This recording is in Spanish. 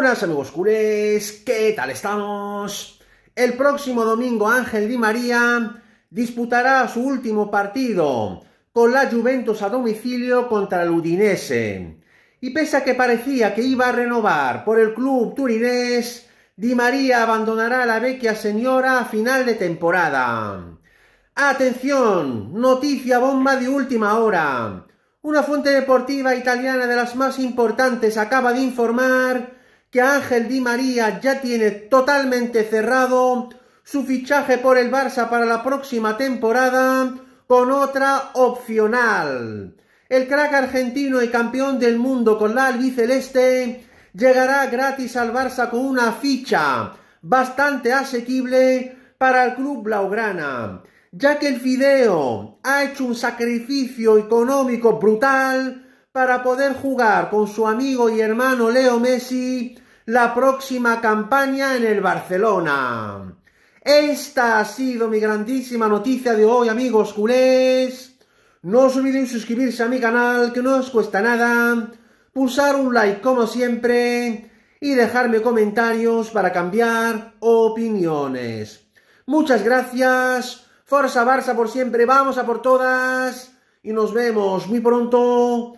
¡Hola amigos culés, ¿qué tal estamos? El próximo domingo Ángel Di María disputará su último partido con la Juventus a domicilio contra el Udinese. Y pese a que parecía que iba a renovar por el club turinés, Di María abandonará la vecchia señora a final de temporada. Atención, noticia bomba de última hora. Una fuente deportiva italiana de las más importantes acaba de informar que Ángel Di María ya tiene totalmente cerrado su fichaje por el Barça para la próxima temporada con otra opcional. El crack argentino y campeón del mundo con la albiceleste llegará gratis al Barça con una ficha bastante asequible para el club blaugrana, ya que el Fideo ha hecho un sacrificio económico brutal para poder jugar con su amigo y hermano Leo Messi la próxima campaña en el Barcelona. Esta ha sido mi grandísima noticia de hoy, amigos culés. No os olvidéis suscribirse a mi canal, que no os cuesta nada. Pulsar un like como siempre. Y dejarme comentarios para cambiar opiniones. Muchas gracias. Forza Barça por siempre. Vamos a por todas. Y nos vemos muy pronto